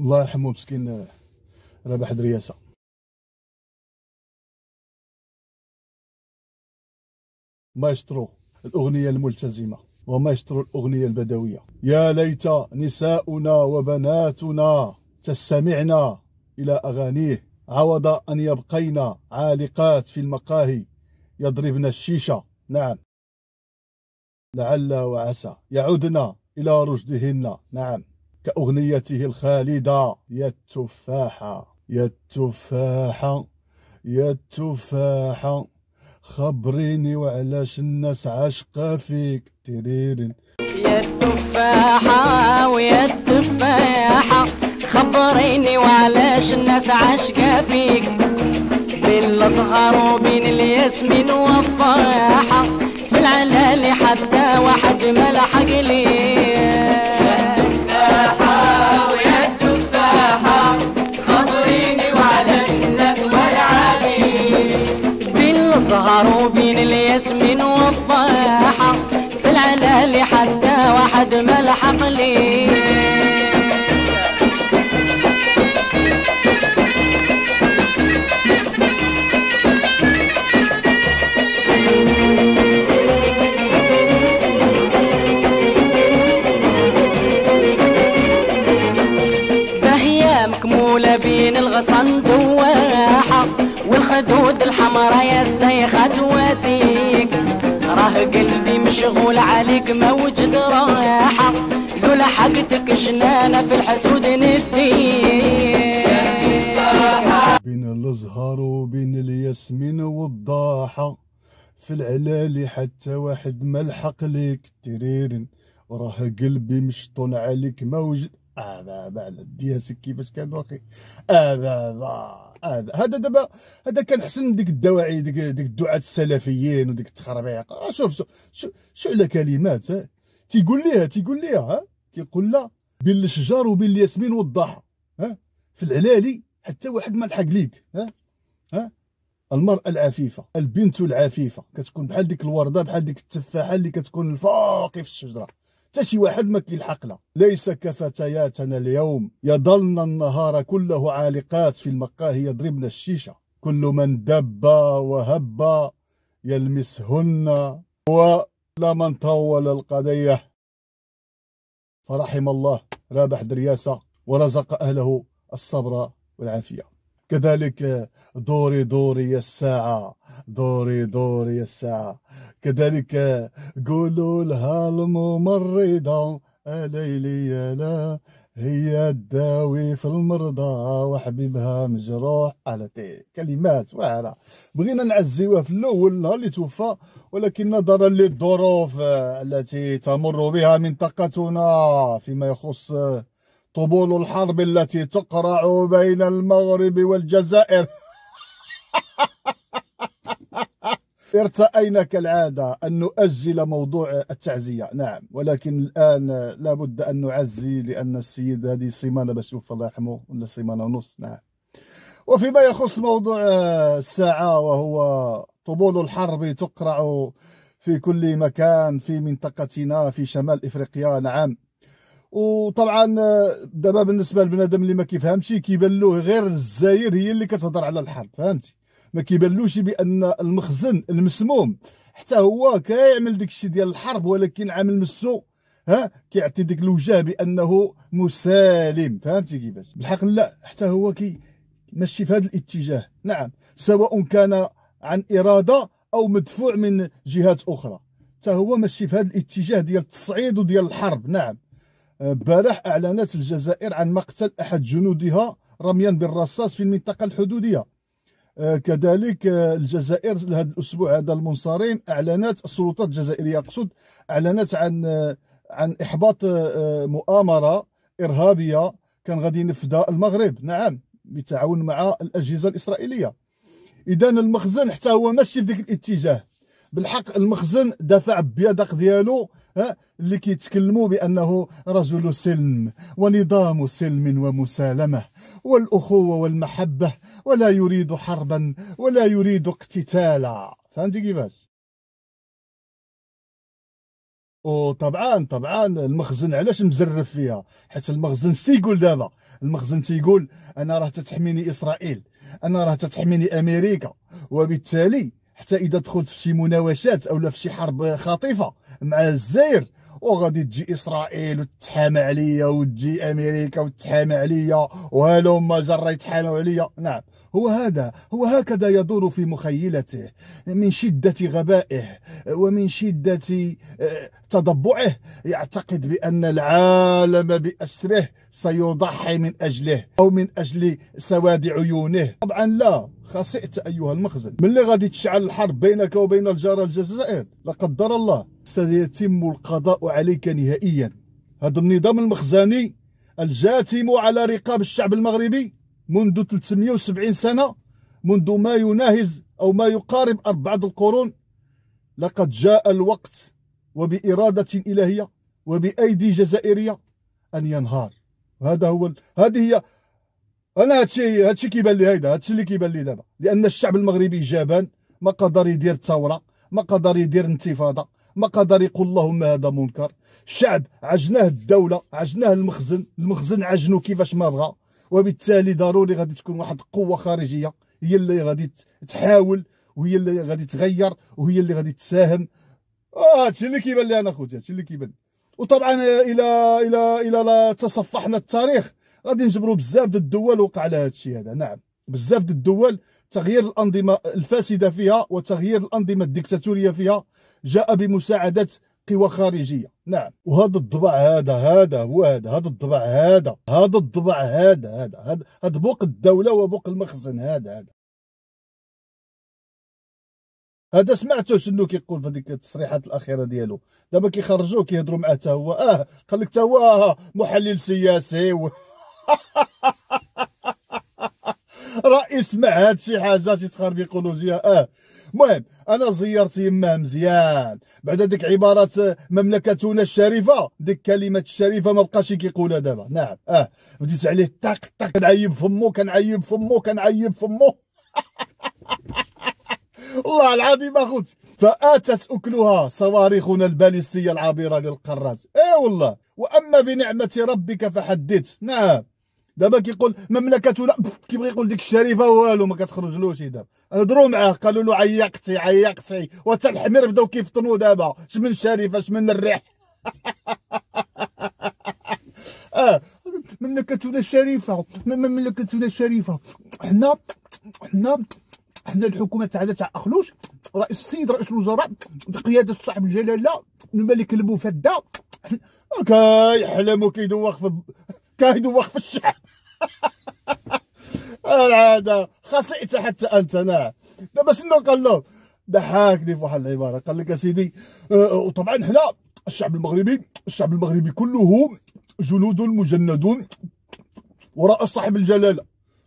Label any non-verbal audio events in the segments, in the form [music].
الله يرحمه مسكين رابح درياسه مايسترو الاغنيه الملتزمه ومايسترو الاغنيه البدويه يا ليت نساؤنا وبناتنا تستمعنا الى اغانيه عوض ان يبقين عالقات في المقاهي يضربن الشيشه نعم لعل وعسى يعودن الى رشدهن نعم كأغنيته الخالدة يا التفاحة يا التفاحة يا التفاحة خبريني وعلاش الناس عاشقة فيك تريرين يا التفاحة ويا التفاحة خبريني وعلاش الناس عاشقة فيك بين الأزهر وبين الياسمين والطاحة في العلالي حتى واحد ما لحق ليك بنتك شنانة في الحسود نتي بين الازهار وبين الياسمين والضاحة في العلالي حتى واحد ما لحق ليك تريرن وراه قلبي مشطون عليك ما وجد آه بابا على كيفاش كان واقي آه بابا آه، هذا دابا هذا كان حسن من ديك الدواعي ديك ديك الدعاة السلفيين وديك التخربيق آه، شوف شوف شو, شو على كلمات آه؟ تيقول ليها تيقول ليها كيقول لا بين الشجر وبين الياسمين والضاحى ها في العلالي حتى واحد ما لحق ليك ها ها المرأة العفيفة البنت العفيفة كتكون بحال ديك الوردة بحال ديك التفاحة اللي كتكون الفاقي في الشجرة حتى شي واحد ما كيلحق لها ليس كفتياتنا اليوم يضلن النهار كله عالقات في المقاهي يضربن الشيشة كل من دب وهب يلمسهن من طول القضيه فرحم الله رابح درياسة ورزق أهله الصبر والعافية كذلك دوري دوري الساعة دوري دوري الساعة كذلك قولوا لها الممرضة ليلي لا هي الداوي في المرضى وحبيبها مجروح تي كلمات واعره بغينا نعزيوها في الاول نهار اللي توفى ولكن نظرا للظروف التي تمر بها منطقتنا فيما يخص طبول الحرب التي تقرع بين المغرب والجزائر ارتأينا كالعادة أن نؤجل موضوع التعزية نعم ولكن الآن لابد أن نعزي لأن السيد هذه سيمانة بشوف يوفى الله يرحمه ولا سيمانة ونص نعم وفيما يخص موضوع الساعة وهو طبول الحرب تقرع في كل مكان في منطقتنا في شمال إفريقيا نعم وطبعا دابا بالنسبه للبنادم اللي ما كيفهمش كيبان له غير الزاير هي اللي كتهضر على الحرب فهمتي ما كيبانلوش بان المخزن المسموم حتى هو كيعمل داك الشيء ديال الحرب ولكن عامل مسو ها كيعطي ديك الوجه بانه مسالم فهمتي كيفاش بالحق لا حتى هو كي ماشي في هذا الاتجاه نعم سواء كان عن اراده او مدفوع من جهات اخرى حتى هو ماشي في هذا الاتجاه ديال التصعيد وديال الحرب نعم بارح اعلنت الجزائر عن مقتل احد جنودها رميا بالرصاص في المنطقه الحدوديه آه، كذلك آه، الجزائر لهذا الاسبوع هذا المنصرين اعلنت السلطات الجزائريه اقصد اعلنت عن آه، عن احباط مؤامره ارهابيه كان غادي ينفذها المغرب نعم بالتعاون مع الاجهزه الاسرائيليه اذا المخزن حتى هو ماشي في ذاك الاتجاه بالحق المخزن دفع بيدق ديالو اللي كيتكلموا بانه رجل سلم ونظام سلم ومسالمه والاخوه والمحبه ولا يريد حربا ولا يريد اقتتالا فهمتي كيفاش وطبعا طبعا المخزن علاش مزرف فيها حيت المخزن تيقول دابا المخزن تيقول انا راه تتحميني اسرائيل انا راه تتحميني امريكا وبالتالي حتى اذا دخلت في شي مناوشات اولا في شي حرب خاطفه مع الزير وغادي تجي اسرائيل وتتحامى عليا وتجي امريكا وتتحامى عليا وهلما جرى يتحاموا عليا نعم هو هذا هو هكذا يدور في مخيلته من شده غبائه ومن شده آه، تضبعه يعتقد بان العالم باسره سيضحي من اجله او من اجل سواد عيونه طبعا لا خسئت أيها المخزن ملي غادي تشعل الحرب بينك وبين الجارة الجزائر لا قدر الله سيتم القضاء عليك نهائيا هذا النظام المخزني الجاثم على رقاب الشعب المغربي منذ 370 سنة منذ ما يناهز أو ما يقارب أربعة القرون لقد جاء الوقت وبإرادة إلهية وبأيدي جزائرية أن ينهار هذا هو هذه هي انا هادشي هادشي كيبان لي هيدا هادشي اللي كيبان لي دابا لان الشعب المغربي جبان ما قدر يدير ثوره ما قدر يدير انتفاضه ما قدر يقول اللهم هذا منكر الشعب عجناه الدوله عجناه المخزن المخزن عجنو كيفاش ما بغى وبالتالي ضروري غادي تكون واحد القوه خارجيه هي اللي غادي تحاول وهي اللي غادي تغير وهي اللي غادي تساهم آه، هادشي اللي كيبان لي انا خوتي هادشي اللي كيبان وطبعا الى الى الى لا تصفحنا التاريخ غادي نجبروا بزاف ديال الدول وقع على هذا الشيء هذا نعم بزاف ديال الدول تغيير الانظمه الفاسده فيها وتغيير الانظمه الديكتاتوريه فيها جاء بمساعده قوى خارجيه نعم وهذا الضبع هذا هذا هو هذا هذا الضبع هذا هذا الضبع هذا هذا هذا بوق الدوله وبوق المخزن هذا هذا هذا سمعته شنو كيقول في هذيك التصريحات الاخيره ديالو دابا كيخرجوه كيهضروا معاه حتى هو اه قال لك حتى هو آه، محلل سياسي و... راه اسمع هاد شي حاجه تيسخر بيقولوجيا اه المهم انا زيرت يماه مزيان بعد ديك عباره آه، مملكتنا الشريفه ديك كلمه الشريفه ما بقاش كيقولها دابا نعم اه بديت عليه طق طق كنعيب فمو كنعيب فمو كنعيب فمو [laughs] والله العظيم اخوتي فاتت اكلها صواريخنا البالستيه العابره للقارات اي والله واما بنعمه ربك فحدث نعم دابا كيقول مملكتنا كيبغي يقول ديك الشريفه والو ما كتخرجلوش دابا هضروا معاه قالوا له عيقتي عيقتي وحتى الحمير بداو كيفطنوا دابا شمن الشريفه شمن الريح [laughs] اه مملكتنا الشريفه مملكتنا الشريفه حنا حنا حنا الحكومه تاعنا تاع اخلوش رئيس السيد رئيس الوزراء بقياده صاحب الجلاله الملك البوفدا كيحلم وكيدوخ في كاهد وقف الشعب [laughs] العاده خسئت حتى انت نعم دابا شنو قال له ضحكني في واحد العباره قال لك اسيدي آه، وطبعا حنا الشعب المغربي الشعب المغربي كله جنود مجندون وراء صاحب الجلاله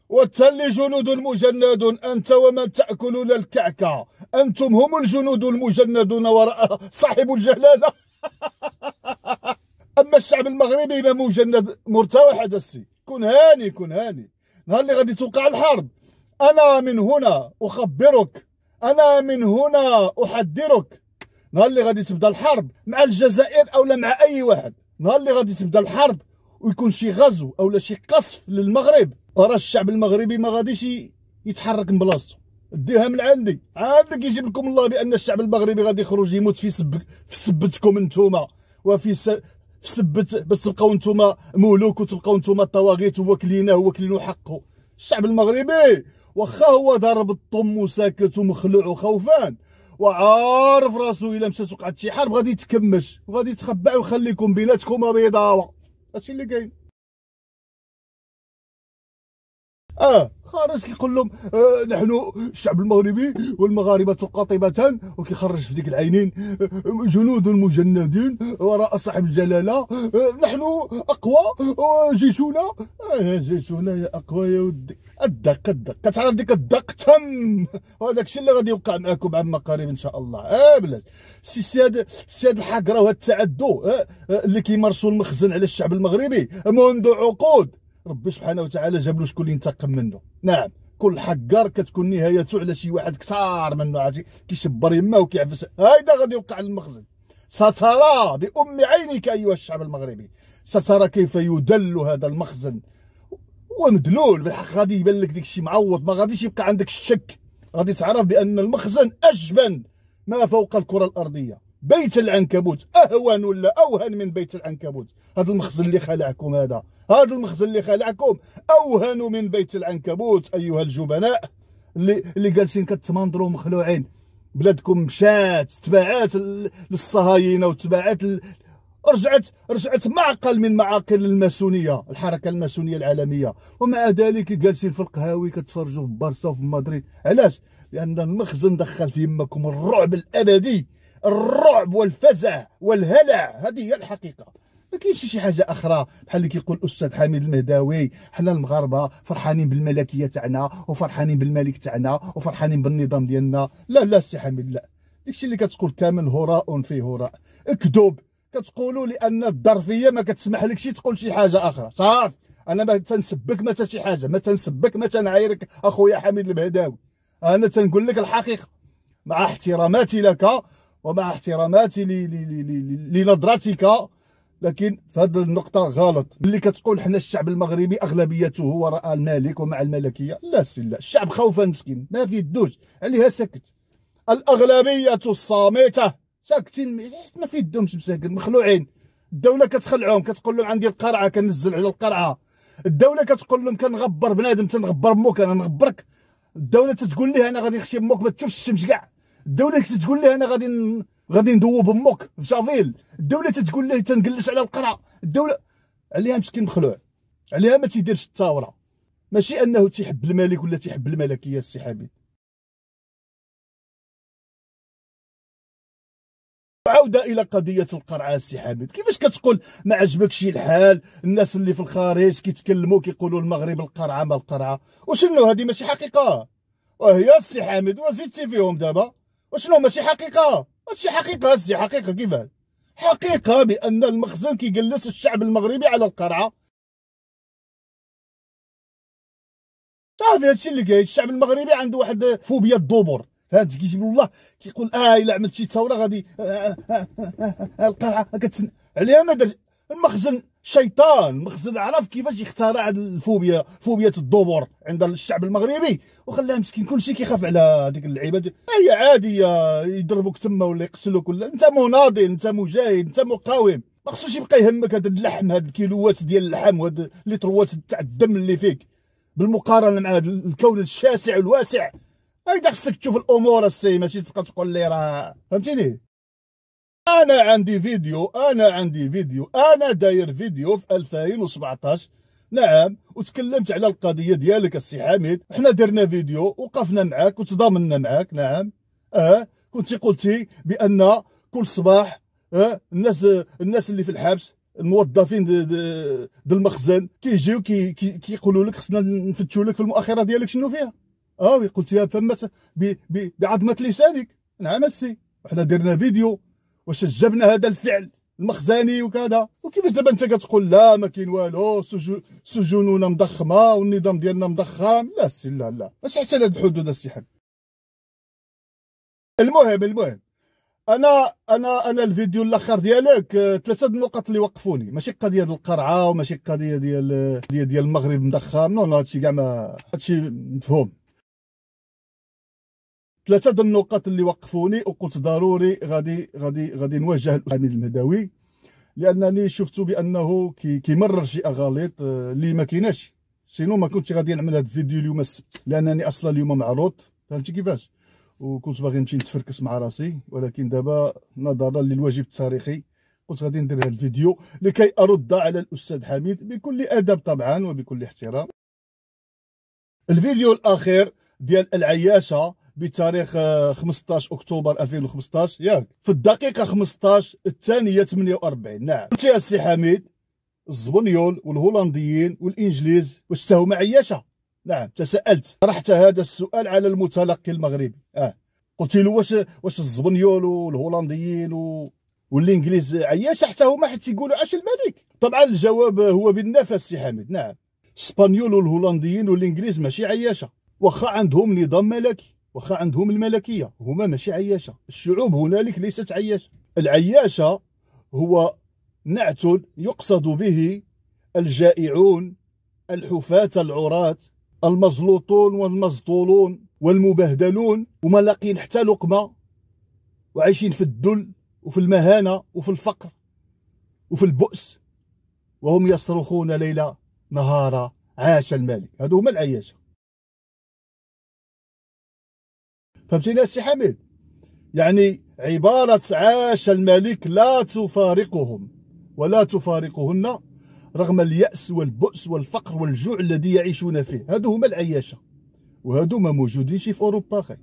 والتالي جنود مجند انت ومن تاكلون الكعكه انتم هم الجنود المجندون وراء صاحب الجلاله [laughs] اما الشعب المغربي يبقى مجند مرتاح هذا السي كن هاني كن هاني نهار اللي غادي توقع الحرب انا من هنا اخبرك انا من هنا احذرك نهار اللي غادي تبدا الحرب مع الجزائر او مع اي واحد نهار اللي غادي تبدا الحرب ويكون شي غزو اولا شي قصف للمغرب راه الشعب المغربي ما غاديش يتحرك من بلاصتو ديها من عندي عندك يجيب لكم الله بان الشعب المغربي غادي يخرج يموت في سب في سبتكم انتوما وفي س... في سبت باش تبقاو نتوما ملوك وتبقاو نتوما الطواغيت هو كلينا هو كلينو حقه الشعب المغربي واخا هو ضارب الطم وساكت ومخلوع وخوفان وعارف راسو الا مشات وقعت شي حرب غادي يتكمش وغادي يتخبع ويخليكم بيناتكم بيضاوه هادشي اللي كاين اه خارج كيقول لهم آه نحن الشعب المغربي والمغاربه قاطبه وكيخرج في ديك العينين آه، جنود مجندين وراء صاحب الجلاله آه نحن اقوى آه، جيشنا آه جيشنا يا اقوى يا ودي الدق الدق كتعرف ديك الدق تم وهذاك الشيء اللي غادي يوقع معكم عما قريب ان شاء الله اه بلاش سي سي هاد سي الحقره وهذا التعدو آه،, آه اللي كيمارسوا المخزن على الشعب المغربي منذ عقود ربي سبحانه وتعالى جاب له شكون اللي ينتقم منه نعم كل حقار كتكون نهايته على شي واحد كثار منه عرفتي كيشبر يما وكيعفس هيدا غادي يوقع المخزن سترى بأم عينك أيها الشعب المغربي سترى كيف يدل هذا المخزن ومدلول بالحق غادي يبان لك داك الشيء معوض ما غاديش يبقى عندك الشك غادي تعرف بأن المخزن أجبن ما فوق الكرة الأرضية بيت العنكبوت اهون ولا اوهن من بيت العنكبوت هذا المخزن اللي خلعكم هذا هذا المخزن اللي خلعكم اوهن من بيت العنكبوت ايها الجبناء اللي اللي جالسين كتمنظروا مخلوعين بلادكم مشات تبعات للصهاينه وتبعات ال... رجعت رجعت معقل من معاقل الماسونيه الحركه الماسونيه العالميه ومع ذلك جالسين في القهاوي كتفرجوا في بارسا وفي مدريد علاش لان المخزن دخل في يمكم الرعب الابدي الرعب والفزع والهلع هذه هي الحقيقه ما كاينش شي حاجه اخرى بحال اللي كيقول الاستاذ حميد المهداوي حنا المغاربه فرحانين بالملكيه تاعنا وفرحانين بالملك تاعنا وفرحانين بالنظام ديالنا لا لا سي حميد لا داكشي اللي كتقول كامل هراء في هراء اكذب كتقولوا لان الظرفيه ما كتسمحلكش تقول شي حاجه اخرى صافي انا ما تنسبك ما شي حاجه ما تنسبك ما تنعايرك اخويا حميد المهداوي انا تنقول لك الحقيقه مع احتراماتي لك ومع احتراماتي لنظرتك لكن في هذه النقطة غلط اللي كتقول حنا الشعب المغربي أغلبيته وراء المالك ومع الملكية لا سي لا الشعب خوفا مسكين ما في الدوش عليها سكت الأغلبية الصامتة ساكتين ما في الدومش مساكن مخلوعين الدولة كتخلعهم كتقول لهم عندي القرعة كنزل على القرعة الدولة كتقول لهم كنغبر بنادم تنغبر موك أنا نغبرك الدولة تتقول لي أنا غادي نخشي موك ما تشوفش الشمس كاع الدوله كنت تقول ليه انا غادي غادي ندوب امك في جافيل الدوله تتقول ليه تنجلس على القرع الدوله عليها مسكين مخلوع عليها ما تيديرش الثوره ماشي انه تيحب الملك ولا تيحب الملكيه السي حبيب عودة إلى قضية القرعة السي حميد كيفاش كتقول ما عجبكش الحال الناس اللي في الخارج كيتكلموا كيقولوا المغرب القرعة ما القرعة وشنو هذه ماشي حقيقة وهي السي حميد وزيدتي فيهم دابا وشنو ماشي حقيقه ماشي حقيقه هسي حقيقه كيفاه حقيقه بان المخزن كيجلس الشعب المغربي على القرعه صافي هادشي اللي كاين الشعب المغربي عنده واحد فوبيا الدبر فهمت كيجيب الله كيقول اه الا عملت شي ثوره غادي آه آه آه, آه،, آه،, آه، القرعه كتسن عليها ما درتش المخزن شيطان المخزن عرف كيفاش يخترع الفوبيا فوبيا الدبر عند الشعب المغربي وخلاه مسكين كلشي كيخاف على هذيك اللعيبه هي عاديه يضربوك تما ولا يقتلوك ولا انت مناضل انت مجاهد انت مقاوم ما خصوش يبقى يهمك هذا اللحم هذا الكيلوات ديال اللحم وهاد الليتروات تاع الدم اللي فيك بالمقارنه مع هذا الكون الشاسع والواسع هيدا خصك تشوف الامور السي ماشي تبقى تقول لي راه فهمتيني انا عندي فيديو انا عندي فيديو انا داير فيديو في 2017 نعم وتكلمت على القضيه ديالك السي حميد حنا درنا فيديو وقفنا معاك وتضامنا معاك نعم اه كنت قلتي بان كل صباح آه الناس الناس اللي في الحبس الموظفين ديال المخزن كيجيو كي كيقولوا كي لك خصنا نفتشوا لك في المؤخره ديالك شنو فيها اه قلتيها فما بعظمه لسانك نعم السي حنا درنا فيديو واش جبنا هذا الفعل المخزني وكذا وكيفاش دابا انت كتقول لا ما كاين والو سجوننا مضخمه والنظام ديالنا مضخم لا سي لا لا اش حتى لهاد الحدود السي حبيبي المهم المهم انا انا انا الفيديو الاخر ديالك آه، ثلاثه النقط اللي وقفوني ماشي القضيه ديال القرعه وماشي القضيه ديال آه، ديال, ديال المغرب مضخم نو هادشي كاع ما هادشي مفهوم ثلاثه د النقاط اللي وقفوني وقلت ضروري غادي غادي غادي نوجه الامين المهداوي لانني شفت بانه كيمرر شي اغاليط آه، اللي ما كايناش سينو ما كنتش غادي نعمل هذا الفيديو اليوم السبت لانني اصلا اليوم معروض فهمتي كيفاش وكنت باغي نمشي نتفركس مع راسي ولكن دابا نظرا للواجب التاريخي قلت غادي ندير هذا الفيديو لكي ارد على الاستاذ حميد بكل ادب طبعا وبكل احترام الفيديو الاخير ديال العياشه بتاريخ 15 آه، اكتوبر 2015 ياك في الدقيقه 15 الثانيه 48 نعم انت يا سي حميد الزبنيول والهولنديين والانجليز واش تاهو عياشه نعم تساءلت طرحت هذا السؤال على المتلقي المغربي اه قلت له واش واش الزبنيول والهولنديين و... والانجليز عياشه آه، حتى هما حيت يقولوا عاش الملك طبعا الجواب هو بالنفس سي حميد نعم الاسبانيول والهولنديين والانجليز ماشي عياشه واخا عندهم نظام ملكي واخا عندهم الملكيه هما ماشي عياشه الشعوب هنالك ليست عياشه العياشه هو نعت يقصد به الجائعون الحفاة العراة المزلوطون والمزطولون والمبهدلون وما لاقين حتى لقمه وعايشين في الذل وفي المهانه وفي الفقر وفي البؤس وهم يصرخون ليلة نهارا عاش الملك هادو هما العياشه فهمتيني السي حميد يعني عبارة عاش الملك لا تفارقهم ولا تفارقهن رغم اليأس والبؤس والفقر والجوع الذي يعيشون فيه هادو هما العياشة وهادو ما موجودينش في أوروبا خي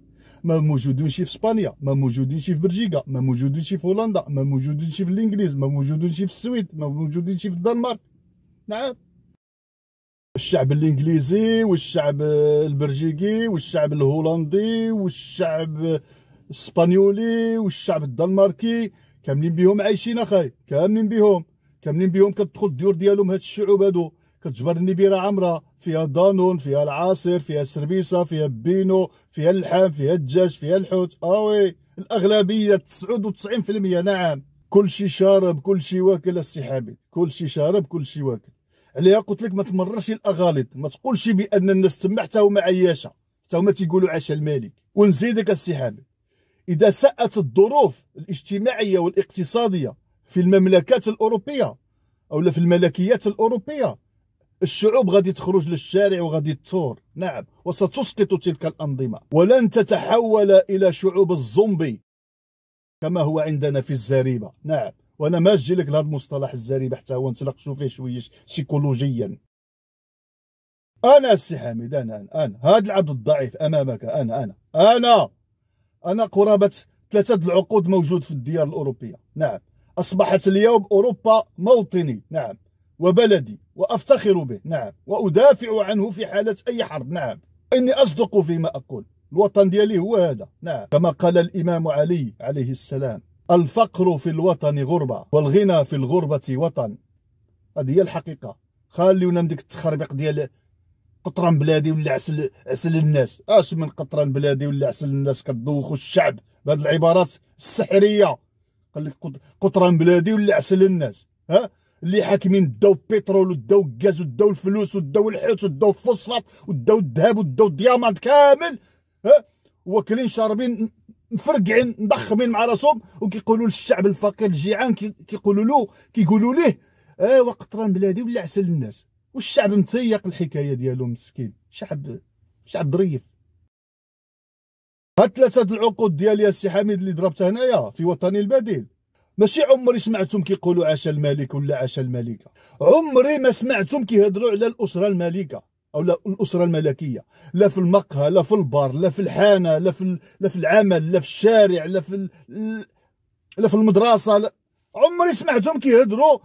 ما موجودينش في اسبانيا ما موجودينش في بلجيكا ما موجودينش في هولندا ما موجودينش في الانجليز ما موجودينش في السويد ما موجودينش في الدنمارك نعم الشعب الانجليزي والشعب البلجيكي والشعب الهولندي والشعب الاسبانيولي والشعب الدنماركي كاملين بيهم عايشين اخاي كاملين بيهم كاملين بيهم كتدخل الديور ديالهم هاد الشعوب هادو كتجبر النبيره عمرة فيها دانون فيها العاصر فيها السربيسه فيها بينو فيها اللحم فيها الدجاج فيها الحوت اوي آه الاغلبيه 99% نعم كل شارب كل واكل السحابي كلشي كل شارب كل واكل عليها قلت لك ما تمررش الاغاليط ما تقولش بان الناس تما حتى هما عياشه حتى هما تيقولوا عاش الملك ونزيدك السي حامد اذا ساءت الظروف الاجتماعيه والاقتصاديه في المملكات الاوروبيه او في الملكيات الاوروبيه الشعوب غادي تخرج للشارع وغادي تثور نعم وستسقط تلك الأنظمة ولن تتحول إلى شعوب الزومبي كما هو عندنا في الزريبة نعم وانا ما جي لك لهذا المصطلح الزريبه حتى هو نتلقشوا فيه شويه سيكولوجيا انا السي حميد انا انا, أنا. هذا العبد الضعيف امامك انا انا انا انا قرابه ثلاثه العقود موجود في الديار الاوروبيه نعم اصبحت اليوم اوروبا موطني نعم وبلدي وافتخر به نعم وادافع عنه في حاله اي حرب نعم اني اصدق فيما اقول الوطن ديالي هو هذا نعم كما قال الامام علي عليه السلام الفقر في الوطن غربة والغنى في الغربة وطن هذه هي الحقيقة خليونا من ديك التخربيق ديال قطران بلادي ولا عسل عسل الناس اش من قطران بلادي ولا عسل الناس كتدوخوا الشعب بهذه العبارات السحريه قال لك قطران بلادي ولا عسل الناس ها اللي حاكمين داو البترول وداو الغاز وداو الفلوس وداو الحوت وداو الفوسفات وداو الذهب وداو الدياماند كامل ها واكلين شاربين مفرقعين مضخمين مع راسهم وكيقولوا للشعب الفقير الجيعان كيقولوا له كيقولوا ليه ايوا آه، قطران بلادي ولا عسل الناس والشعب متيق الحكايه ديالو مسكين شعب شعب ظريف هاد ثلاثه العقود ديال يا سي حميد اللي ضربتها هنايا في وطني البديل ماشي عمري سمعتهم كيقولوا عاش الملك ولا عاش الملكه عمري ما سمعتهم كيهضروا على الاسره المالكه او لا الاسره الملكيه لا في المقهى لا في البار لا في الحانه لا في لا في العمل لا في الشارع لا في ال... لا في المدرسه لا عمري سمعتهم كيهضروا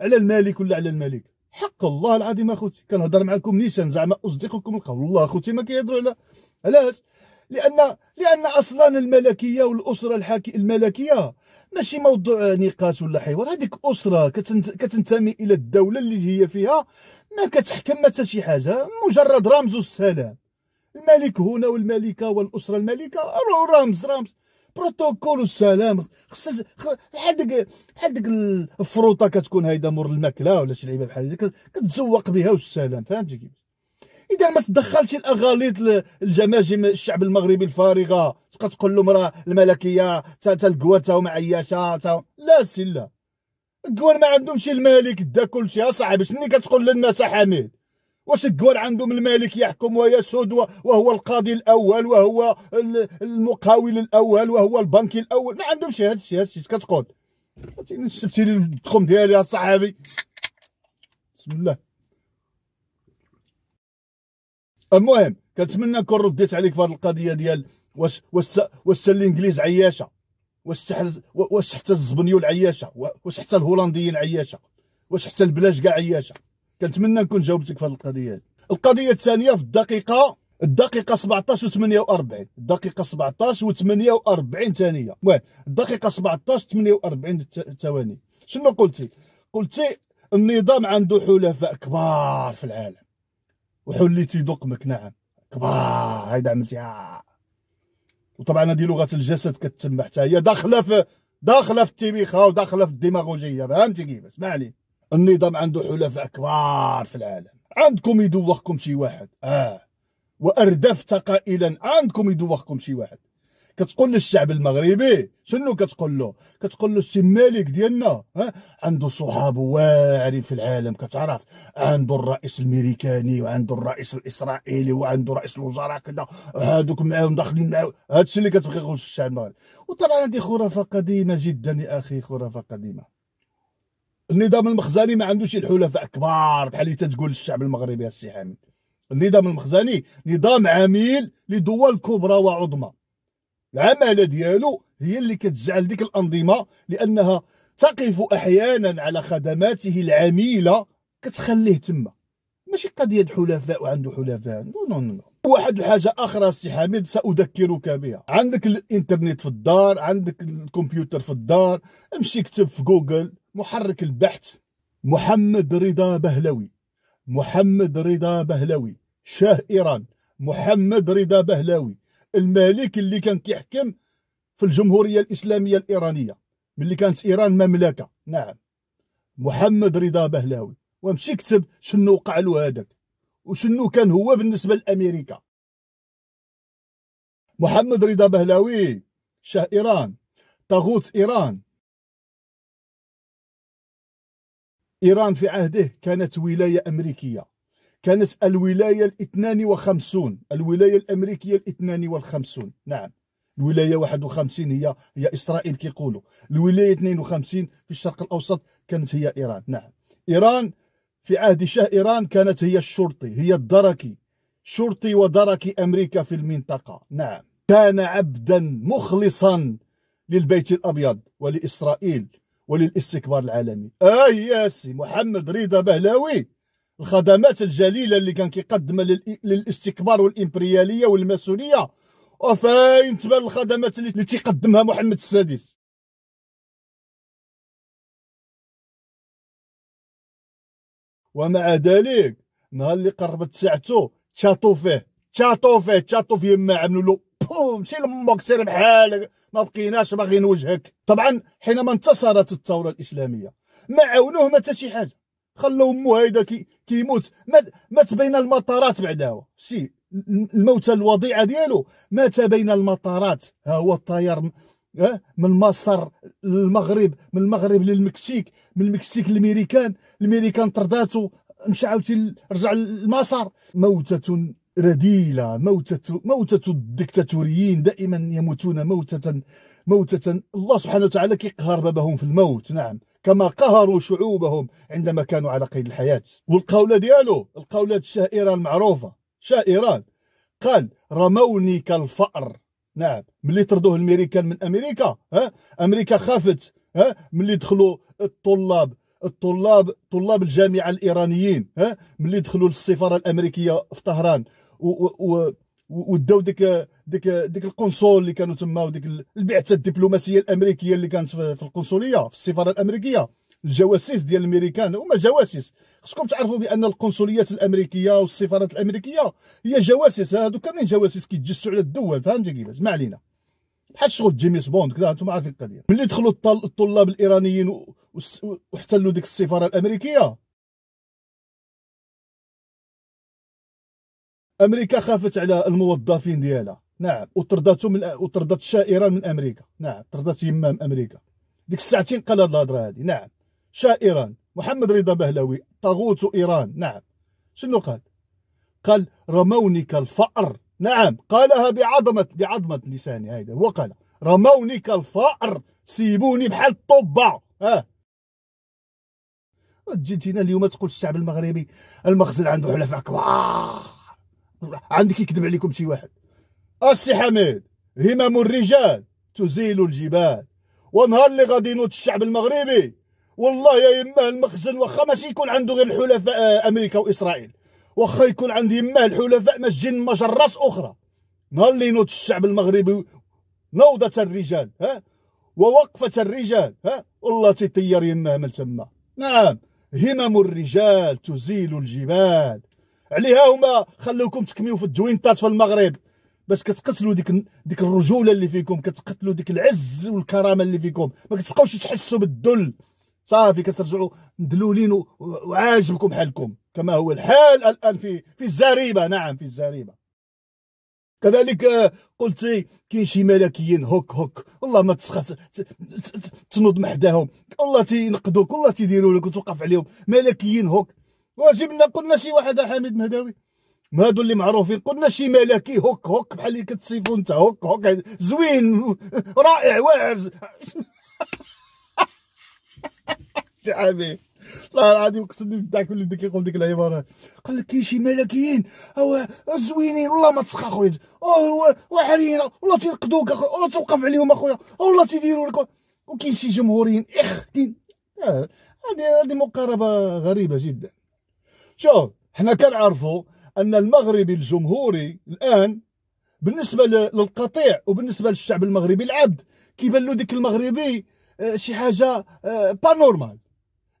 على الملك ولا على الملك حق الله العظيم اخوتي كنهضر معكم نيشان زعما اصدقكم القول والله اخوتي ما كيهضروا على علاش لان لان اصلا الملكيه والاسره الحاكي الملكيه ماشي موضوع نقاش ولا حوار هذيك اسره كتنتمي الى الدوله اللي هي فيها ما كتحكم حتى شي حاجه مجرد رمز السلام الملك هنا والملكه والاسره الملكه رمز رمز بروتوكول السلام خص بحال ديك بحال ديك الفروطه كتكون هايده مور الماكله ولا شي لعيبه بحال هذيك كتزوق بها والسلام فهمتي كيفاش اذا ما تدخلش الاغاليط الجماجم الشعب المغربي الفارغه تبقى تقول لهم راه الملكيه حتى الكوار تا هما عياشه لا سي لا الكوار ما عندهمش الملك دا كلشي اصاحبي شنو كتقول للناس حميد واش الكوار عندهم الملك يحكم ويسود وهو القاضي الاول وهو المقاول الاول وهو البنكي الاول ما عندهمش هذا الشيء هذا الشيء كتقول شفتي لي الدخوم ديالي اصاحبي بسم الله المهم كنتمنى نكون رديت عليك في هذه القضيه ديال واش واش واش الانجليز عياشه واش واش حتى الزبنيول عياشه واش حتى الهولنديين عياشه واش حتى البلاش كاع عياشه كنتمنى نكون جاوبتك في هذه القضيه دي. القضيه الثانيه في الدقيقه الدقيقه 17 و48 الدقيقه 17 و48 ثانيه المهم الدقيقه 17 48 ثواني شنو قلتي قلتي النظام عنده حلفاء كبار في العالم وحليتي دقمك نعم كبار هيدا عملتيها آه. وطبعا هذه لغه الجسد كتسمى حتى هي داخله في داخله في التيميخه وداخله في الديماغوجيه فهمتي كيفاش ما لي النظام عنده حلفاء كبار في العالم عندكم يدوخكم شي واحد اه واردفت قائلا عندكم يدوخكم شي واحد كتقول للشعب المغربي شنو كتقول له كتقول له السي مالك ديالنا عنده صحاب واعرين في العالم كتعرف عنده الرئيس الامريكاني وعنده الرئيس الاسرائيلي وعنده رئيس الوزراء كذا هادوك معاهم داخلين معاهم هادشي اللي كتبغي يقول الشعب المغربي وطبعا هذه خرافه قديمه جدا يا اخي خرافه قديمه النظام المخزني ما عندوش الحلفاء كبار بحال اللي تتقول الشعب المغربي السي حامد النظام المخزني نظام عميل لدول كبرى وعظمى العماله ديالو هي اللي كتجعل ديك الانظمه لانها تقف احيانا على خدماته العميله كتخليه تما ماشي قضيه حلفاء وعنده حلفاء نو نو نو واحد الحاجه اخرى سي حميد ساذكرك بها عندك الانترنت في الدار عندك الكمبيوتر في الدار امشي اكتب في جوجل محرك البحث محمد رضا بهلوي محمد رضا بهلوي شاه ايران محمد رضا بهلوي الملك اللي كان كيحكم في الجمهوريه الاسلاميه الايرانيه ملي كانت ايران مملكه نعم محمد رضا بهلاوي ومشي كتب شنو وقع له هذاك وشنو كان هو بالنسبه لامريكا محمد رضا بهلاوي شاه ايران طاغوت ايران ايران في عهده كانت ولايه امريكيه كانت الولاية الاثنان وخمسون الولاية الأمريكية الاثنان والخمسون نعم الولاية 51 هي هي إسرائيل كيقولوا الولاية 52 في الشرق الأوسط كانت هي إيران نعم إيران في عهد شاه إيران كانت هي الشرطي هي الدركي شرطي ودركي أمريكا في المنطقة نعم كان عبدا مخلصا للبيت الأبيض ولإسرائيل وللاستكبار العالمي آه ياسي محمد رضا بهلاوي الخدمات الجليله اللي كان كيقدمها للاستكبار والامبرياليه والماسونيه وفاين تبان الخدمات اللي تيقدمها محمد السادس ومع ذلك نهار اللي قربت ساعته تشاطو فيه تشاطو فيه تشاطو فيه ما عملوا له بوم شي لمك سير بحالك ما بقيناش باغيين وجهك طبعا حينما انتصرت الثوره الاسلاميه ما عاونوه ما حتى شي حاجه خلو مو هيدا كي كيموت مات بين المطارات بعدها سي الموتى الوضيعه ديالو مات بين المطارات ها هو الطيار من مصر للمغرب من المغرب للمكسيك من المكسيك للميريكان الميريكان طرداتو مشى عاوتاني رجع لمصر موتة رذيلة موتة موتة الدكتاتوريين دائما يموتون موتة موتة الله سبحانه وتعالى كيقهر بابهم في الموت نعم كما قهروا شعوبهم عندما كانوا على قيد الحياة والقولة ديالو القولة الشهيرة المعروفة شائران قال رموني كالفأر نعم ملي طردوه الميريكان من امريكا ها امريكا خافت ها ملي دخلوا الطلاب الطلاب طلاب الجامعه الايرانيين ها ملي دخلوا للسفاره الامريكيه في طهران و, و, و وداو ديك ديك ديك القنصل اللي كانوا تما وديك البعثه الدبلوماسيه الامريكيه اللي كانت في القنصليه في السفاره الامريكيه الجواسيس ديال الامريكان هما جواسيس خصكم تعرفوا بان القنصليات الامريكيه والسفارات الامريكيه هي جواسيس هادو كاملين جواسيس كيتجسسوا على الدول فهمتي كيفاش ما علينا بحال شغل جيمس بوند كذا انتم عارفين القضيه ملي دخلوا الطلاب الايرانيين واحتلوا ديك السفاره الامريكيه امريكا خافت على الموظفين ديالها نعم وطرداتو من وطردات شائرا من امريكا نعم طردات يمام امريكا ديك الساعتين قال هاد الهضره هذه نعم شائرا محمد رضا بهلوي طاغوت ايران نعم شنو قال قال رمونك الفأر نعم قالها بعظمة بعظمة لساني هيدا هو قال رمونك الفأر سيبوني بحال الطبة اه تجي هنا اليوم تقول الشعب المغربي المخزن عنده حلفاء كبار عندك يكذب عليكم شي واحد السي حميد همم الرجال تزيل الجبال ونهار اللي غادي ينوض الشعب المغربي والله يا يما المخزن واخا ماشي يكون عنده غير الحلفاء آه، امريكا واسرائيل واخا يكون عند يما الحلفاء ما تجي مجرات اخرى نهار اللي ينوض الشعب المغربي نوضة الرجال ها ووقفة الرجال ها والله تطير يماه من تما نعم همم الرجال تزيل الجبال عليها هما خلوكم تكميو في الجوينتات في المغرب باش كتقتلوا ديك ديك الرجوله اللي فيكم كتقتلوا ديك العز والكرامه اللي فيكم ما كتبقاوش تحسوا بالذل صافي كترجعوا مدلولين وعاجبكم حالكم كما هو الحال الان في في الزريبه نعم في الزريبه كذلك آه، قلت كاين شي ملكيين هوك هوك والله ما تسخس تنوض محداهم والله تينقدوك والله تيديروا لك وتوقف عليهم ملكيين هوك وجبنا قلنا شي واحد حميد مهداوي ما هادو اللي معروفين قلنا شي ملكي هوك هوك بحال اللي كتصيفو انت هوك هوك زوين رائع واعر تعبي [laughs] والله العظيم قصدني بداك اللي بداك يقول ديك العباره قال لك كاين شي ملكيين او زوينين والله ما تسخا خويا وحرينا وحريين والله تيرقدوك اخويا توقف عليهم اخويا والله تيديروا لك وكاين شي جمهوريين اخ آه، هذه هذه مقاربه غريبه جدا شوف حنا كنعرفوا ان المغربي الجمهوري الان بالنسبه للقطيع وبالنسبه للشعب المغربي العبد كيبان له ديك المغربي آه، شي حاجه با آه، نورمال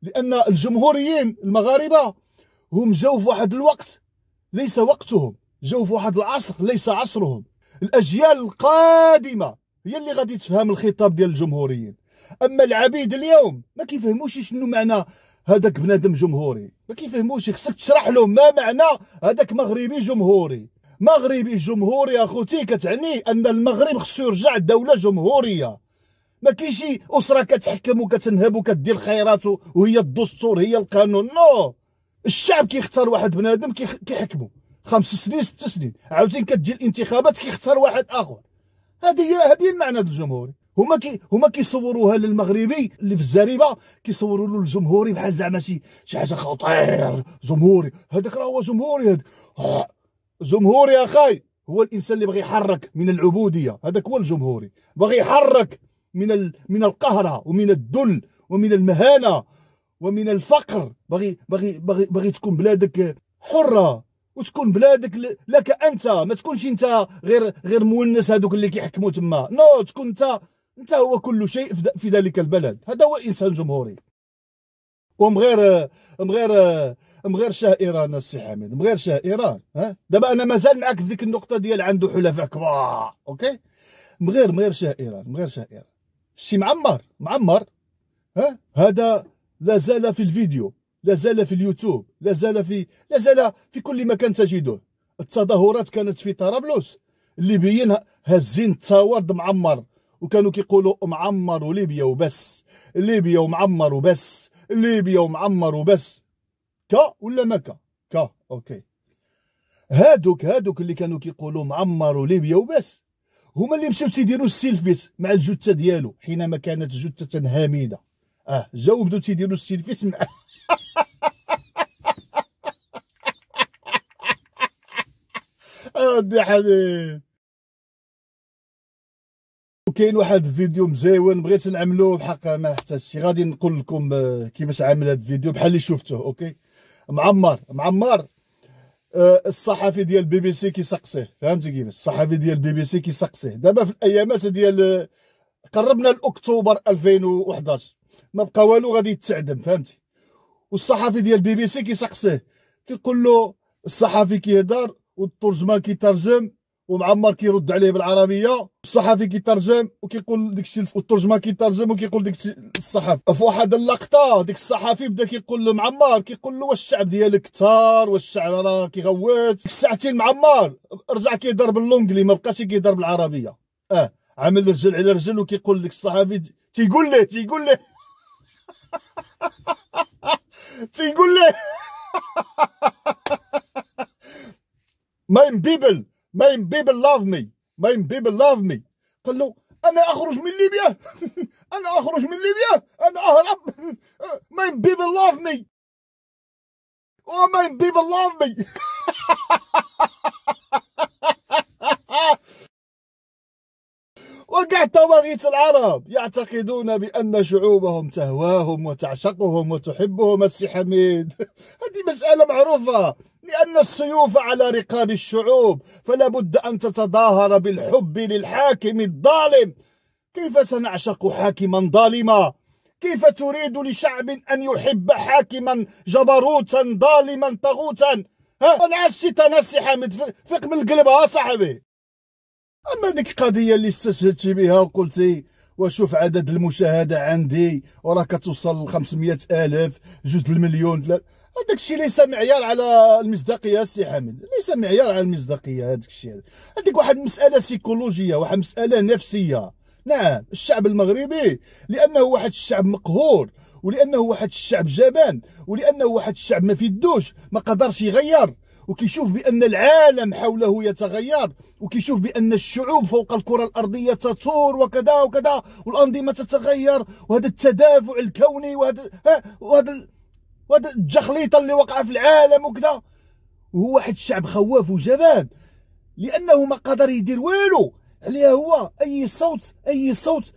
لان الجمهوريين المغاربه هم جاوا في واحد الوقت ليس وقتهم جاوا في واحد العصر ليس عصرهم الاجيال القادمه هي اللي غادي تفهم الخطاب ديال الجمهوريين اما العبيد اليوم ما كيفهموش شنو معنى هذاك بنادم جمهوري ما كيفهموش خصك تشرح لهم ما معنى هذاك مغربي جمهوري مغربي جمهوري اخوتي كتعني ان المغرب خصو يرجع دوله جمهوريه ما كاينش اسره كتحكم وكتنهب وكدير الخيرات وهي الدستور هي القانون نو no. الشعب كيختار واحد بنادم كيحكمو خمس سنين ست سنين عاوتاني كتجي الانتخابات كيختار واحد اخر هذه هي هذه المعنى الجمهوري هما كي هما كيصوروها للمغربي اللي في الزريبه كيصوروا له الجمهوري بحال زعما شي شي حاجه خطير جمهوري هذاك راه هو جمهوري هذاك آه، جمهوري اخاي هو الانسان اللي بغى يحرك من العبوديه هذاك هو الجمهوري بغى يحرك من ال... من القهره ومن الذل ومن المهانه ومن الفقر باغي باغي باغي بغي تكون بلادك حره وتكون بلادك لك انت ما تكونش انت غير غير مونس هذوك اللي كيحكموا تما نو تكون انت انت هو كل شيء في ذلك البلد هذا هو انسان جمهوري ومغير مغير مغير شاه ايران السي حميد مغير شاه ايران ها دابا انا مازال معاك في ذيك النقطه ديال عنده حلفاء كبار اوكي مغير مغير شاه ايران مغير شاه ايران شي معمر معمر ها هذا لا زال في الفيديو لا زال في اليوتيوب لا زال في لا زال في كل مكان تجده التظاهرات كانت في طرابلس الليبيين هازين التاورد معمر وكانوا كيقولوا معمروا ليبيا وبس ليبيا ومعمر وبس ليبيا ومعمر وبس كا ولا ما كا كا اوكي هادوك هادوك اللي كانوا كيقولوا معمروا ليبيا وبس هما اللي مشاو تيديروا السيلفيس مع الجثه ديالو حينما كانت جثه هامده اه جاو بدو تيديروا السيلفيس مع [laughs] اودي آه، حبيب كاين واحد الفيديو مزيون بغيت نعملوه بحق ما حتى شي غادي نقول لكم آه، كيفاش عامل هذا الفيديو بحال اللي شفتوه اوكي معمر معمر آه، الصحفي ديال بي بي سي كيسقسيه فهمتي كيفاش الصحفي ديال بي بي سي كيسقسيه دابا في الايامات ديال آه، قربنا لاكتوبر 2011 ما بقى والو غادي يتعدم فهمتي والصحفي ديال بي بي سي كيسقسيه كيقول له الصحفي كيهضر والترجمان كيترجم ومعمر كيرد عليه بالعربيه الصحفي كيترجم وكيقول داك الشيء والترجمان كيترجم وكيقول داك الشيء للصحفي في واحد اللقطه ديك الصحفي بدا كيقول لمعمر كيقول له واش الشعب ديالك كثار واش الشعب راه كيغوت ديك الساعتين معمر رجع كيهضر باللونجلي ما بقاش كيهضر بالعربيه اه عامل رجل على رجل وكيقول لك الصحفي تيقول له تيقول له [laughs] تيقول له مايم بيبل ماين بيبل لاف مي ماين بيبل لاف مي قال له انا اخرج من ليبيا [laughs] انا اخرج من ليبيا انا اهرب ماين بيبل لاف مي او ماين بيبل لاف مي وكاع طواغيت العرب يعتقدون بان شعوبهم تهواهم وتعشقهم وتحبهم السي حميد [laughs] هذه مساله معروفه لأن السيوف على رقاب الشعوب فلا بد أن تتظاهر بالحب للحاكم الظالم كيف سنعشق حاكما ظالما كيف تريد لشعب أن يحب حاكما جبروتا ظالما طاغوتا ها العاش تنسي حامد فق من القلب ها صاحبي أما ديك قضية اللي استشهدتي بها وقلتي وشوف عدد المشاهدة عندي وراك توصل ل 500 ألف جوج المليون هذاك الشيء ليس معيار على المصداقيه السي حامد ليس معيار على المصداقيه هذاك الشيء هذيك واحد المساله سيكولوجيه واحد المساله نفسيه نعم الشعب المغربي لانه واحد الشعب مقهور ولانه واحد الشعب جبان ولانه واحد الشعب ما في الدوش ما قدرش يغير وكيشوف بان العالم حوله يتغير وكيشوف بان الشعوب فوق الكره الارضيه تثور وكذا وكذا والانظمه تتغير وهذا التدافع الكوني وهذا وهذا الجخليطه اللي وقع في العالم وكذا وهو واحد الشعب خواف وجبان لانه ما قدر يدير والو عليها هو اي صوت اي صوت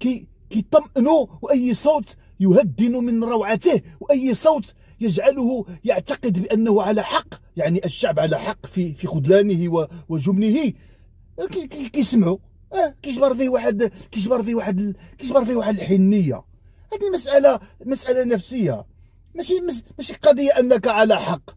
كي كيطمئنو واي صوت يهدن من روعته واي صوت يجعله يعتقد بانه على حق يعني الشعب على حق في في خذلانه وجبنه كيسمعوا اه كيجبر فيه واحد كيجبر فيه واحد كيجبر فيه واحد الحنيه هذه مساله مساله نفسيه ماشي ماشي قضيه انك على حق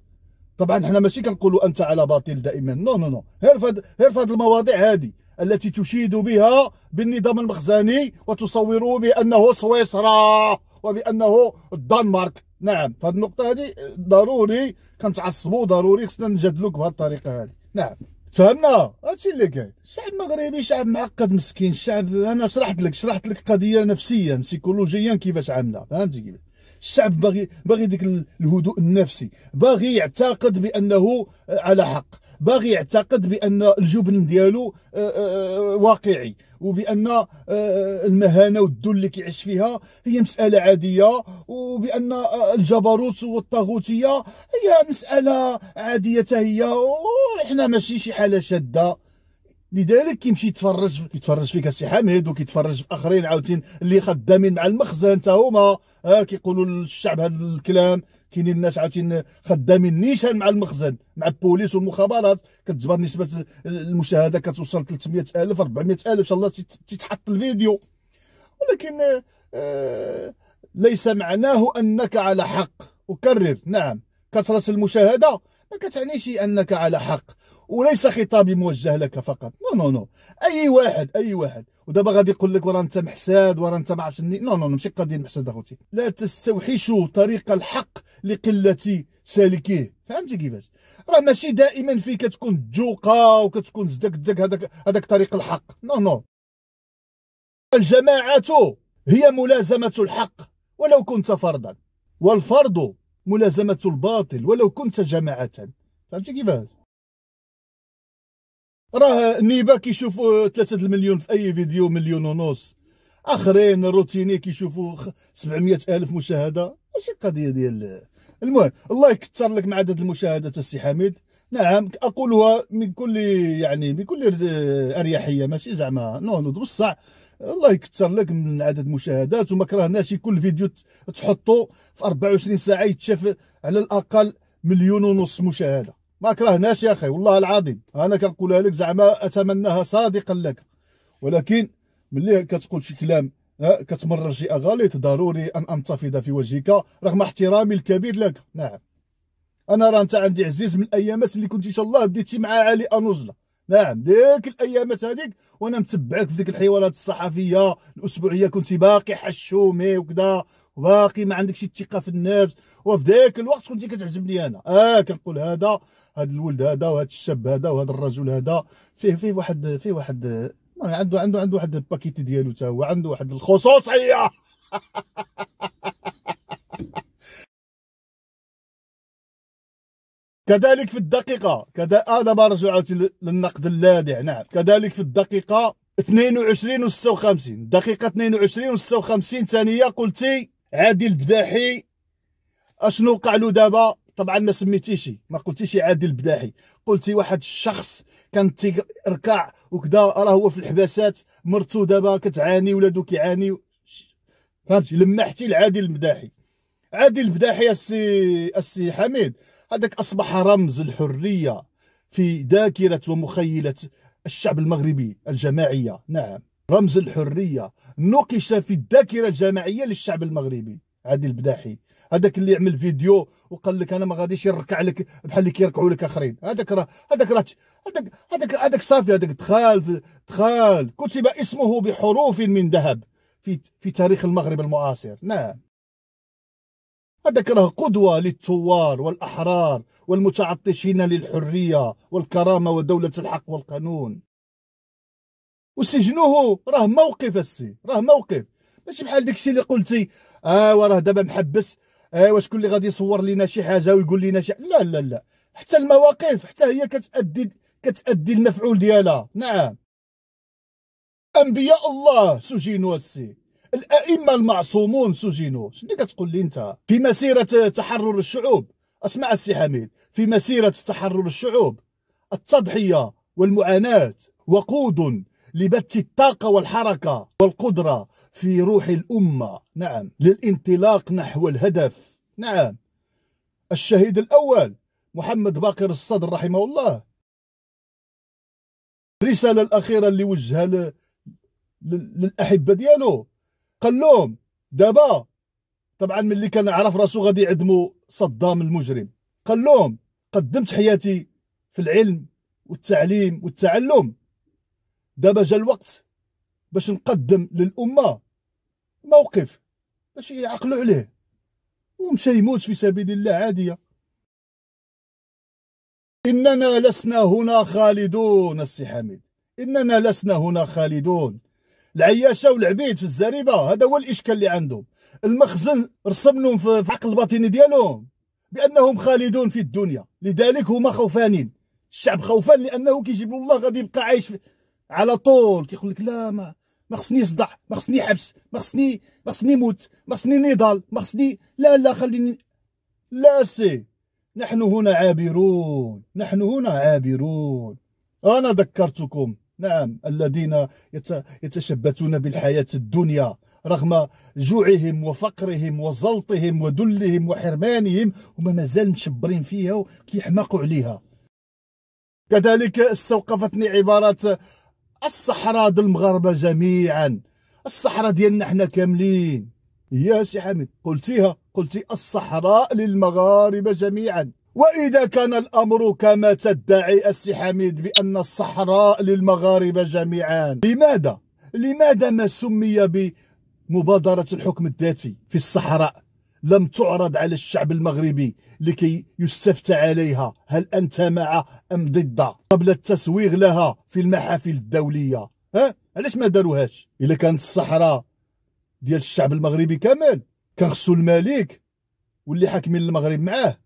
طبعا حنا ماشي كنقولوا انت على باطل دائما نو نو نو غير فهاد غير فهاد المواضيع هذه التي تشيد بها بالنظام المخزني وتصوره بانه سويسرا وبانه الدنمارك نعم فهاد النقطه هذه ضروري كنتعصبوا ضروري خصنا نجادلوا بهذه الطريقه هذه نعم تفهمنا هادشي اللي كاين الشعب المغربي شعب معقد مسكين الشعب انا شرحت لك شرحت لك قضيه نفسيا سيكولوجيا كيفاش عامله فهمتي كيفاش الشعب باغي باغي ديك الهدوء النفسي باغي يعتقد بانه آه، على حق باغي يعتقد بان الجبن ديالو آه، آه، واقعي وبان المهانه والذل اللي كيعيش فيها هي مساله عاديه وبان الجبروت والطاغوتيه هي مساله عاديه هي وحنا ماشي شي حاله شاده لذلك كيمشي يتفرج يتفرج فيك السي حميد وكيتفرج في اخرين عاوتين اللي خدامين مع المخزن حتى هما آه كيقولوا للشعب هذا الكلام كاينين الناس عاوتين خدامين نيشان مع المخزن مع البوليس والمخابرات كتجبر نسبه المشاهده كتوصل 300000 400000 ان شاء الله تتحط الفيديو ولكن آه ليس معناه انك على حق اكرر نعم كثرة المشاهدة ما كتعنيش أنك على حق وليس خطابي موجه لك فقط نو نو نو اي واحد اي واحد ودابا غادي يقول لك ورا انت محساد ورا انت ما عرفتش نو نو نو ماشي قضيه محساد اخوتي لا تستوحشوا طريق الحق لقله سالكيه فهمتي كيفاش راه ماشي دائما فيك تكون جوقة وكتكون زدك دك هذاك هذاك طريق الحق نو نو الجماعه هي ملازمه الحق ولو كنت فردا والفرض ملازمة الباطل ولو كنت جماعة فهمتي كيفاش راه نيبا كيشوفوا 3 المليون في اي فيديو مليون ونص اخرين روتيني كيشوفوا 700 الف مشاهده ماشي قضيه ديال المهم الله يكثر لك مع عدد المشاهدات السي حميد نعم اقولها من كل يعني بكل اريحيه ماشي زعما نو بصح الله يكثر لك من عدد المشاهدات وما كرهناش كل فيديو تحطو في 24 ساعه يتشاف على الاقل مليون ونص مشاهده ما كرهناش يا اخي والله العظيم انا كنقولها لك زعما اتمناها صادقا لك ولكن ملي كتقول شي كلام كتمرر شي اغاليط ضروري ان انتفض في وجهك رغم احترامي الكبير لك نعم انا راه انت عندي عزيز من الايامات اللي كنت ان شاء الله بديتي مع علي انوزله نعم ديك الايامات هذيك وانا متبعك في ديك الحوارات الصحفيه الاسبوعيه كنت باقي حشومي وكذا باقي ما عندك شي ثقه في النفس وفي ذاك الوقت كنت كتعجبني انا اه كنقول هذا هذا الولد هذا وهذا الشاب هذا وهذا الرجل هذا فيه فيه واحد فيه واحد عنده عنده عنده واحد الباكيت ديالو تا هو عنده واحد الخصوصيه [laughs] كذلك في الدقيقة كذا هذا رجعت للنقد اللاذع نعم كذلك في الدقيقة 22 و 56 دقيقة 22 و 56 ثانية قلتي عادل البداحي اشنو وقع له دابا طبعا ما سميتيش ما قلتيش عادل البداحي قلتي واحد الشخص كان تيركع وكذا راه هو في الحباسات مرتو دابا كتعاني ولادو كيعاني فهمتي لمحتي لعادل البداحي عادل البداحي السي السي حميد هذاك أصبح رمز الحرية في ذاكرة ومخيلة الشعب المغربي الجماعية نعم رمز الحرية نقش في الذاكرة الجماعية للشعب المغربي عادل البداحي هذاك اللي يعمل فيديو وقال لك انا ما غاديش نركع لك بحال اللي كيركعوا لك اخرين هذاك راه هذاك راه هذاك هذاك هذاك صافي هذاك دخال دخال كتب اسمه بحروف من ذهب في في تاريخ المغرب المعاصر نعم هذاك راه قدوة للثوار والأحرار والمتعطشين للحرية والكرامة ودولة الحق والقانون وسجنوه راه موقف السي راه موقف ماشي بحال داكشي اللي قلتي ايوا آه راه دابا محبس ايوا آه، واش شكون اللي غادي يصور لنا شي حاجه ويقول لنا شي لا لا لا حتى المواقف حتى هي كتادي كتادي المفعول ديالها نعم انبياء الله سجنوا السي الائمه المعصومون سجنوا شنو كتقول لي انت في مسيره تحرر الشعوب اسمع السي حميد في مسيره تحرر الشعوب التضحيه والمعاناه وقود لبث الطاقه والحركه والقدره في روح الامه نعم للانطلاق نحو الهدف نعم الشهيد الاول محمد باقر الصدر رحمه الله الرساله الاخيره اللي وجهها للاحبه ديالو قال لهم دابا طبعا ملي كان عرف راسو غادي يعدمو صدام المجرم قال لهم قدمت حياتي في العلم والتعليم والتعلم دابا جا الوقت باش نقدم للامه موقف باش يعقلوا عليه ومشى يموت في سبيل الله عاديه اننا لسنا هنا خالدون السي حميد اننا لسنا هنا خالدون العياشه والعبيد في الزريبه هذا هو الاشكال اللي عندهم المخزن رسم لهم في العقل الباطني ديالهم بانهم خالدون في الدنيا لذلك هما خوفانين الشعب خوفان لانه كيجيب الله غادي يبقى عايش على طول كيقول لك لا ما ما خصنيش صداع ما خصني حبس ما خصني ما خصني موت ما خصني نضال ما خصني لا لا خليني لا سي نحن هنا عابرون نحن هنا عابرون انا ذكرتكم نعم الذين يتشبثون بالحياة الدنيا رغم جوعهم وفقرهم وزلطهم ودلهم وحرمانهم هما مازال مشبرين فيها وكيحمقوا عليها كذلك استوقفتني عبارة الصحراء ديال المغاربة جميعا الصحراء ديالنا حنا كاملين يا سي حميد قلتيها قلتي الصحراء للمغاربة جميعا وإذا كان الأمر كما تدعي السي حميد بأن الصحراء للمغاربة جميعا لماذا؟ لماذا ما سمي بمبادرة الحكم الذاتي في الصحراء لم تعرض على الشعب المغربي لكي يستفتى عليها هل أنت مع أم ضد قبل التسويغ لها في المحافل الدولية ها؟ علاش ما داروهاش إذا كانت الصحراء ديال الشعب المغربي كامل كان خصو الملك واللي حاكمين المغرب معاه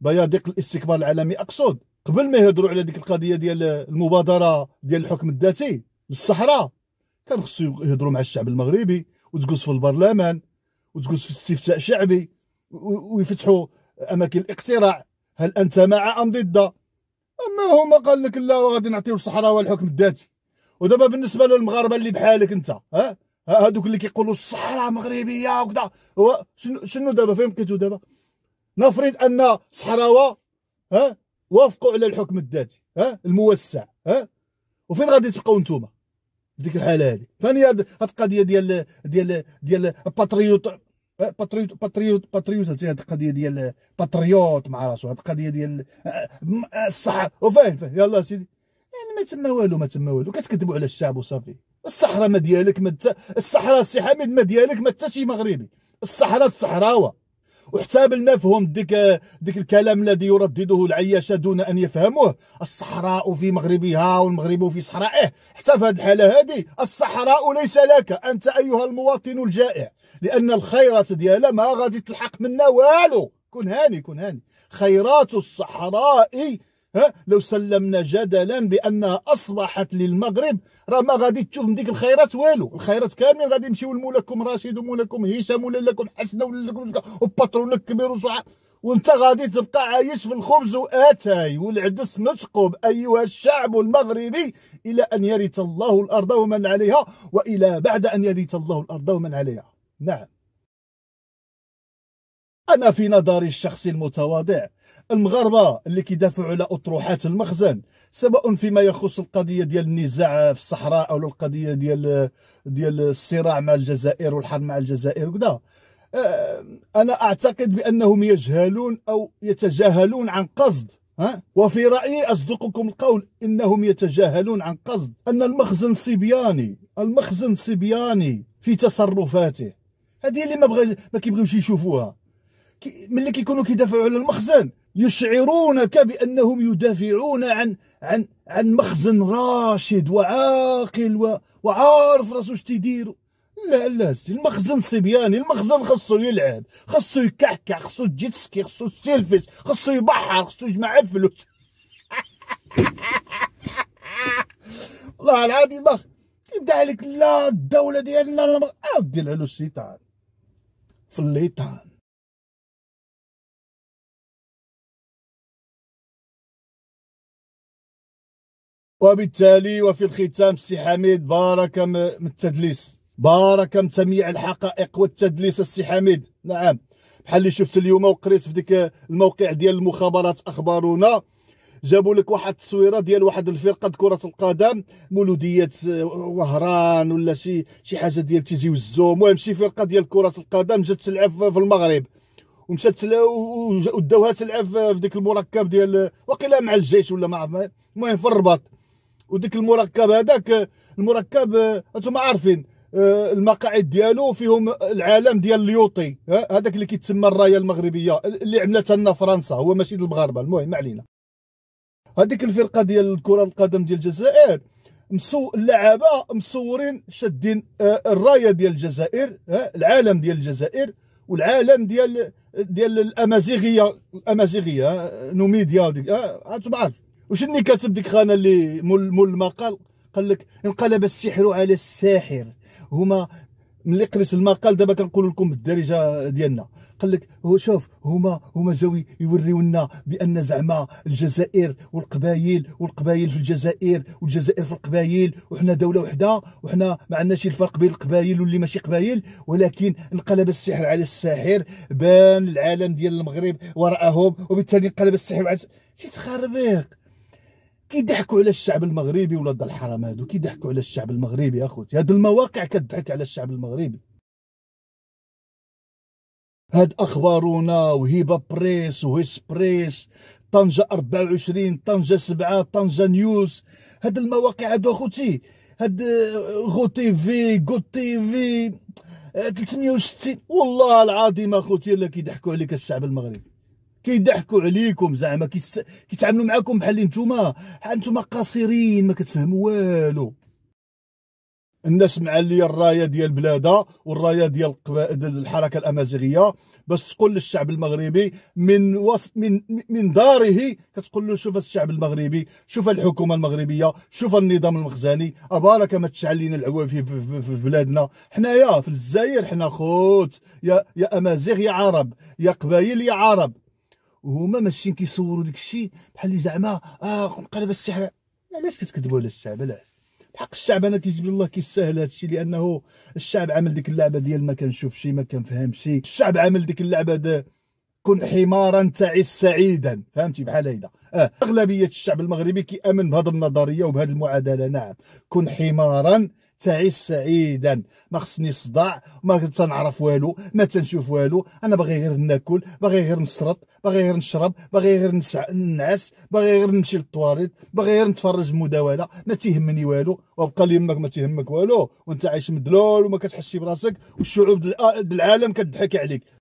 بيادق الاستكبار العالمي اقصد قبل ما يهضروا على ديك القضيه ديال المبادره ديال الحكم الذاتي للصحراء كان خصو يهضروا مع الشعب المغربي وتجوز في البرلمان وتجوز في استفتاء شعبي ويفتحوا اماكن الاقتراع هل انت مع ام ضد اما هما قال لك لا غادي نعطيو الصحراء والحكم الذاتي ودابا بالنسبه للمغاربه اللي بحالك انت ها هادوك اللي كيقولوا الصحراء مغربيه وكذا شنو شنو دابا فين بقيتو دابا نفرض ان صحراوه ها وافقوا على الحكم الذاتي ها الموسع ها وفين غادي تبقاو نتوما في ديك الحاله هذه فاني هاد القضيه ديال ديال ديال باتريوت باتريوت باتريوت باتريوت هذه القضيه ديال باتريوت مع راسو هاد القضيه ديال آه، آه، الصحراء وفين فين يلا سيدي يعني ما تما والو ما تما والو كتكذبوا على الشعب وصافي الصحراء ما ديالك ما الصحراء السي حميد ما ديالك ما حتى شي مغربي الصحراء الصحراوه وحساب المفهوم ديك ديك الكلام الذي يردده العياشه دون ان يفهموه الصحراء في مغربها والمغرب في صحرائه حتى في هذه الحاله هذه الصحراء ليس لك انت ايها المواطن الجائع لان الخيرات ديالها ما غادي تلحق منا والو كن هاني كن هاني خيرات الصحراء ها لو سلمنا جدلا بانها اصبحت للمغرب راه ما غادي تشوف من ديك الخيرات والو الخيرات كاملين غادي يمشيو لمولاكم رشيد ومولاكم هشام ولا لكم حسنه ولا لكم وباترون كبير وصعب وانت غادي تبقى عايش في الخبز واتاي والعدس متقوب ايها الشعب المغربي الى ان يرث الله الارض ومن عليها والى بعد ان يرث الله الارض ومن عليها نعم أنا في نظري الشخصي المتواضع المغاربة اللي كيدافعوا على أطروحات المخزن سواء فيما يخص القضية ديال النزاع في الصحراء أو القضية ديال ديال الصراع مع الجزائر والحرب مع الجزائر وكذا آه، أنا أعتقد بأنهم يجهلون أو يتجاهلون عن قصد ها؟ وفي رأيي أصدقكم القول إنهم يتجاهلون عن قصد أن المخزن صبياني المخزن صبياني في تصرفاته هذه اللي ما بغى ما كيبغيوش يشوفوها ملي كيكونوا كيدافعوا على المخزن يشعرونك بانهم يدافعون عن عن عن مخزن راشد وعاقل وعارف راسو اش تيدير لا لا المخزن صبياني المخزن خصو يلعب خصو يكعكع خصو جيتسكي خصو سيلفيش خصو يبحر خصو يجمع الفلوس [laughs] والله العظيم بخ يبدا عليك لا الدوله ديالنا لا ديرها له الشيطان في الليطان وبالتالي وفي الختام سي حميد بارك من التدليس بارك من تميع الحقائق والتدليس السي حميد نعم بحال اللي شفت اليوم وقريت في ديك الموقع ديال المخابرات اخبارونا جابوا لك واحد التصويره ديال واحد الفرقه كره القدم مولوديه وهران ولا شي شي حاجه ديال تيزي وزو المهم شي فرقه ديال كره القدم جات تلعب في المغرب ومشات وداوها تلعب في ديك المركب ديال وقيلا مع الجيش ولا ما المهم في الرباط وديك المركب هذاك المركب انتم عارفين آه، المقاعد ديالو فيهم العالم ديال اليوطي هذاك اللي كيتسمى الرايه المغربيه اللي عملتها لنا فرنسا هو ماشي ديال المغاربه المهم ما علينا هذيك الفرقه ديال كره القدم ديال الجزائر مسو اللعابه مصورين شادين آه، الرايه ديال الجزائر العالم ديال الجزائر والعالم ديال ديال الامازيغيه الامازيغيه آه، نوميديا انتم عارفين واش اللي كاتب ديك خانه اللي مول مول المقال قال لك انقلب السحر على الساحر هما ملي قريت المقال دابا كنقول لكم بالدارجه ديالنا قال لك هو شوف هما هما جاو يوريونا بان زعما الجزائر والقبائل والقبائل في الجزائر والجزائر في القبائل وحنا دوله وحده وحنا ما عندناش الفرق بين القبائل واللي ماشي قبائل ولكن انقلب السحر على الساحر بان العالم ديال المغرب وراءهم وبالتالي انقلب السحر على شي تخربيق كيضحكوا على الشعب المغربي ولاد الحرام هادو كيضحكوا على الشعب المغربي اخوتي هاد المواقع كتضحك على الشعب المغربي هاد اخبارنا وهبه بريس وهيسبريس طنجه 24 طنجه 7 طنجه نيوز هاد المواقع هادو اخوتي هاد غو تي في غو تي في 360 والله العظيم اخوتي الا كيضحكوا عليك الشعب المغربي كيضحكوا عليكم زعما كيتعاملوا معاكم بحال نتوما انتوما قاصرين ما كتفهموا والو الناس معليه الرايه ديال بلادها والرايه ديال الحركه الامازيغيه باش تقول للشعب المغربي من وسط من من داره كتقول له شوف الشعب المغربي شوف الحكومه المغربيه شوف النظام المخزني ابارك ما تشعل لنا العوافي في, في, في بلادنا حنايا في الجزائر حنا خوت يا يا امازيغ يا عرب يا قبايل يا عرب وهما ماشيين كيصوروا داك الشيء بحال اللي زعما اه قلب السحر علاش كتكذبوا على الشعب علاش حق الشعب انا كيجيب الله كيسهل الشيء لانه الشعب عامل ديك اللعبه ديال ما كنشوف شيء ما كنفهم شيء الشعب عامل ديك اللعبه ده كن حمارا تعس سعيدا فهمتي بحال هيدا آه. اغلبيه الشعب المغربي كيامن بهذه النظريه وبهذه المعادله نعم كن حمارا تعيش سعيدا ما خصني صداع ما تنعرف والو ما تنشوف والو انا باغي غير ناكل باغي غير نسرط باغي غير نشرب باغي غير نعس باغي غير نمشي للطواليت باغي غير نتفرج مداوله ما تيهمني والو وبقى لي يمك ما تيهمك والو وانت عايش مدلول وما كتحسش براسك والشعوب آه، العالم كتضحك عليك